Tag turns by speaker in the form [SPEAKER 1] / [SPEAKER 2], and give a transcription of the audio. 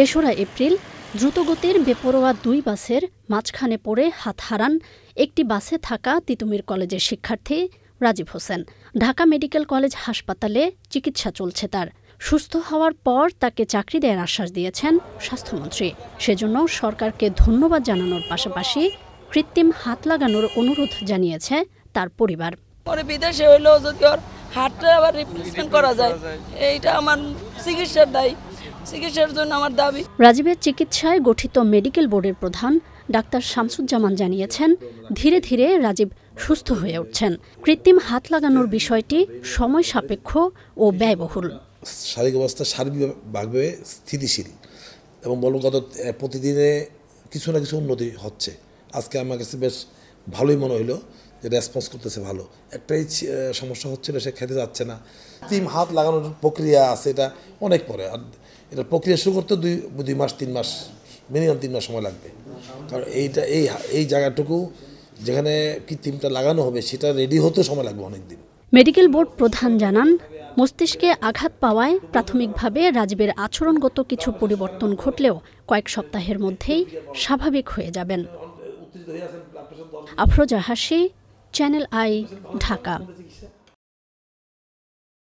[SPEAKER 1] তেসরা এপ্রিল দ্রুতগতির বেপরোয়া দুই বাসের মাঝখানে পড়ে হাত হারান একটি বাসে থাকা তিতুমির কলেজের শিক্ষার্থী রাজীব হোসেন ঢাকা মেডিকেল কলেজ হাসপাতালে চিকিৎসা চলছে তার সুস্থ হওয়ার পর তাকে চাকরি দেওয়ার আশ্বাস দিয়েছেন স্বাস্থ্যমন্ত্রী সেজন্য সরকারকে ধন্যবাদ জানানোর পাশাপাশি কৃত্রিম হাত লাগানোর অনুরোধ জানিয়েছে তার পরিবার
[SPEAKER 2] পরে বিদেশে হইলেও যদি ওর হাতটা আবার রিপ্লেসমেন্ট করা যায় এইটা আমার চিকিৎসার দায়ী চিকিৎসার জন্য আমার দাবি
[SPEAKER 1] রাজীবের চিকিৎসায় গঠিত মেডিকেল বোর্ডের প্রধান ডাক্তার শামসুজ্জামান জানিয়েছেন ধীরে ধীরে রাজীব সুস্থ হয়ে উঠছেন কৃত্রিম হাত লাগানোর বিষয়টি সময় সাপেক্ষ ও ব্যয়বহুল
[SPEAKER 3] শারীরিক অবস্থা সার্বিকভাবে স্থিতিশীল এবং বলগত প্রতিদিনে কিছু না কিছু উন্নতি হচ্ছে আজকে আমার কাছে বেশ ভালোই মনে হইলো যে রেসপন্স করতেছে ভালো একটাই সমস্যা হচ্ছিল সে খেতে যাচ্ছে না কৃত্রিম হাত লাগানোর প্রক্রিয়া আছে এটা অনেক পরে আর এটা প্রক্রিয়া শুরু করতে দুই দুই মাস তিন মাস মিনিমাম তিন মাস সময় লাগবে কারণ এইটা এই এই জায়গাটুকু যেখানে কৃত্রিমটা লাগানো হবে সেটা রেডি হতে সময় লাগবে অনেক দিন
[SPEAKER 1] মেডিকেল বোর্ড প্রধান জানান মস্তিষ্কে আঘাত পাওয়ায় প্রাথমিকভাবে রাজীবের আচরণগত কিছু পরিবর্তন ঘটলেও কয়েক সপ্তাহের মধ্যেই স্বাভাবিক হয়ে যাবেন
[SPEAKER 2] আফরোজা হাসি চ্যানেল আই ঢাকা